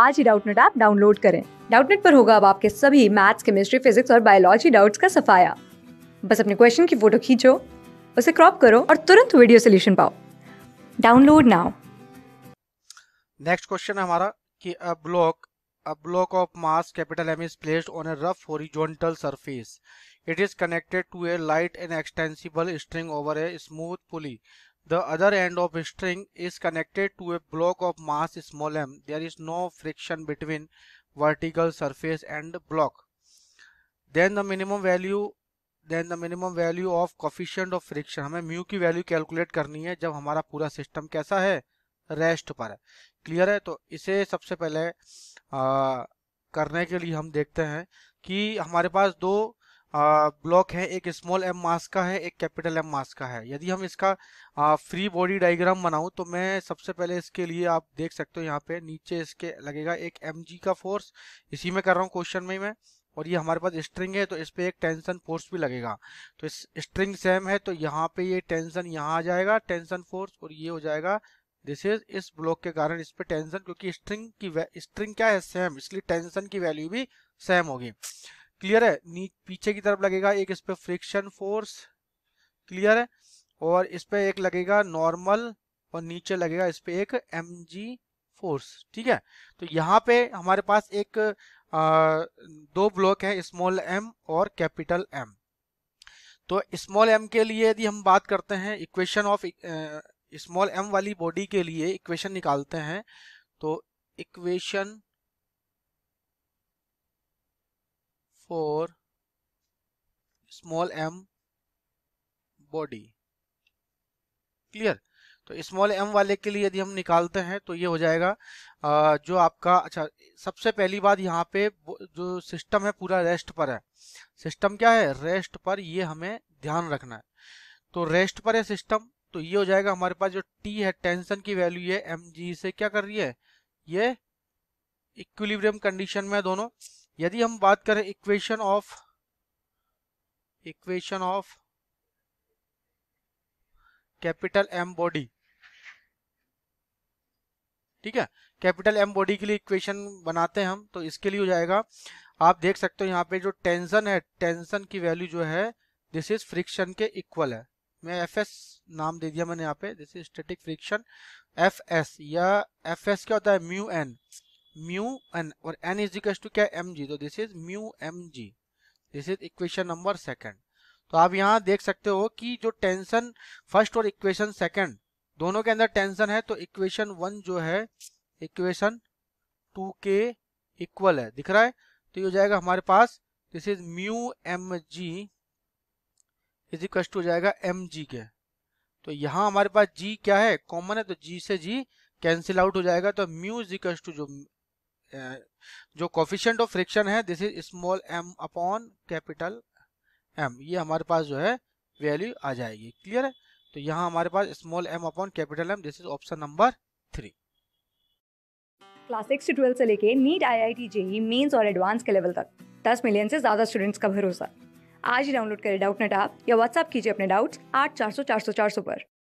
आज ही Doubtnet app download करें डाउटनेट पर होगा अब आपके सभी मैथ्स केमिस्ट्री फिजिक्स और बायोलॉजी डाउट्स का सफाया बस अपने क्वेश्चन की फोटो खींचो उसे क्रॉप करो और तुरंत वीडियो सोल्यूशन पाओ डाउनलोड नाउ नेक्स्ट क्वेश्चन हमारा कि a block a block of mass capital M is placed on a rough horizontal surface it is connected to a light and extensible string over a smooth pulley the other end of a string is connected to a block of mass small m. There is no friction between vertical surface and block. Then the minimum value then the minimum value of coefficient of friction हमें mu की value calculate करनी है जब हमारा पूरा system कैसा है rest पर है क्लियर है तो इसे सबसे पहले आ, करने के लिए हम देखते हैं कि हमारे पास दो ब्लॉक है एक स्मॉल एम मास का है एक कैपिटल एम मास का है यदि हम इसका फ्री बॉडी डायग्राम बनाऊं तो मैं सबसे पहले इसके लिए आप देख सकते हो यहाँ पे नीचे इसके लगेगा एक एम का फोर्स इसी में कर रहा हूँ क्वेश्चन में मैं और ये हमारे पास स्ट्रिंग है तो इस पर एक टेंशन फोर्स भी लगेगा तो इस स्ट्रिंग सेम है तो यहाँ पे ये टेंशन यहाँ आ जाएगा टेंशन फोर्स और ये हो जाएगा दिस इज इस ब्लॉक के कारण इस पर टेंशन क्योंकि स्ट्रिंग की स्ट्रिंग क्या है सेम इसलिए टेंशन की वैल्यू भी सेम होगी क्लियर है पीछे की तरफ लगेगा एक इस पर फ्रिक्शन फोर्स क्लियर है और इस पर एक लगेगा नॉर्मल और नीचे लगेगा इस पर एक एम फोर्स ठीक है तो यहाँ पे हमारे पास एक आ, दो ब्लॉक है स्मॉल एम और कैपिटल एम तो स्मॉल एम के लिए यदि हम बात करते हैं इक्वेशन ऑफ स्मॉल एम वाली बॉडी के लिए इक्वेशन निकालते हैं तो equation for small m body clear तो स्मॉल एम वाले के लिए यदि हम निकालते हैं तो ये हो जाएगा जो आपका अच्छा सबसे पहली बात यहाँ पे जो सिस्टम है पूरा रेस्ट पर है सिस्टम क्या है रेस्ट पर ये हमें ध्यान रखना है तो रेस्ट पर है सिस्टम तो ये हो जाएगा हमारे पास जो टी है टेंशन की वैल्यू है एम जी से क्या कर रही है ये इक्विलिब्रियम कंडीशन में दोनों यदि हम बात करें equation of equation of capital M body ठीक है कैपिटल एम बॉडी के लिए इक्वेशन बनाते हैं हम तो इसके लिए हो जाएगा आप देख सकते हो यहाँ पे जो टेंशन है टेंशन की वैल्यू जो है दिस इज फ्रिक्शन के इक्वल है मैं एफ एस नाम दे दिया मैंने यहाँ पे this is static friction F S या एफ एस क्या होता है म्यू एन म्यू एन और एन इज इक्वल टू क्या एम जी तो this is mu M G this is equation number second तो आप यहां देख सकते हो कि जो टेंशन फर्स्ट और इक्वेशन सेकंड दोनों के अंदर टेंशन है तो इक्वेशन वन जो है इक्वेशन टू के इक्वल है दिख रहा है तो ये हो जाएगा हमारे पास this is mu M G is equal to हो जाएगा एम जी के तो यहां हमारे पास जी क्या है कॉमन है तो जी से जी कैंसिल आउट हो जाएगा तो म्यू इज इक्वल टू जो जो कोफिशेंट ऑफ फ्रिक्शन है this is small M upon capital M ये हमारे पास जो है वैल्यू आ जाएगी क्लियर है तो यहाँ हमारे पास small M upon capital M this is option number three class six से ट्वेल्थ से लेके NEET I I T JEE Mains और एडवांस के लेवल तक दस मिलियन से ज़्यादा स्टूडेंट्स का भरोसा आज ही डाउनलोड करें डाउट नेट आप या व्हाट्सअप कीजिए अपने डाउट्स आठ चार सौ चार सौ चार सौ पर